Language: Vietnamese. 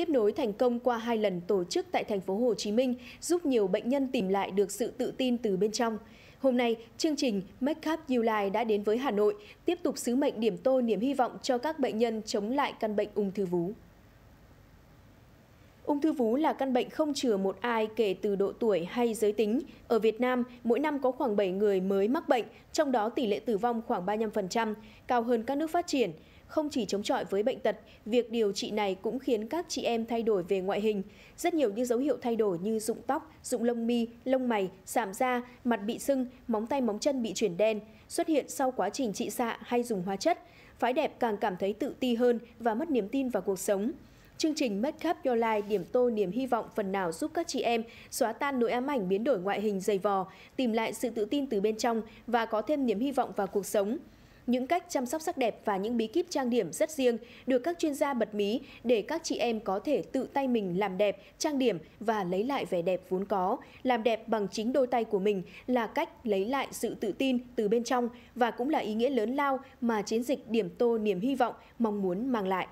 tiếp nối thành công qua hai lần tổ chức tại thành phố Hồ Chí Minh, giúp nhiều bệnh nhân tìm lại được sự tự tin từ bên trong. Hôm nay, chương trình Make Up You Life đã đến với Hà Nội, tiếp tục sứ mệnh điểm tô niềm hy vọng cho các bệnh nhân chống lại căn bệnh ung thư vú. Ung thư vú là căn bệnh không chừa một ai kể từ độ tuổi hay giới tính. Ở Việt Nam, mỗi năm có khoảng 7 người mới mắc bệnh, trong đó tỷ lệ tử vong khoảng 35%, cao hơn các nước phát triển. Không chỉ chống chọi với bệnh tật, việc điều trị này cũng khiến các chị em thay đổi về ngoại hình. Rất nhiều những dấu hiệu thay đổi như rụng tóc, rụng lông mi, lông mày, sạm da, mặt bị sưng, móng tay móng chân bị chuyển đen, xuất hiện sau quá trình trị xạ hay dùng hóa chất. Phái đẹp càng cảm thấy tự ti hơn và mất niềm tin vào cuộc sống. Chương trình Make Up Your Life điểm tô niềm hy vọng phần nào giúp các chị em xóa tan nỗi ám ảnh biến đổi ngoại hình dày vò, tìm lại sự tự tin từ bên trong và có thêm niềm hy vọng vào cuộc sống. Những cách chăm sóc sắc đẹp và những bí kíp trang điểm rất riêng được các chuyên gia bật mí để các chị em có thể tự tay mình làm đẹp, trang điểm và lấy lại vẻ đẹp vốn có. Làm đẹp bằng chính đôi tay của mình là cách lấy lại sự tự tin từ bên trong và cũng là ý nghĩa lớn lao mà chiến dịch điểm tô niềm hy vọng mong muốn mang lại.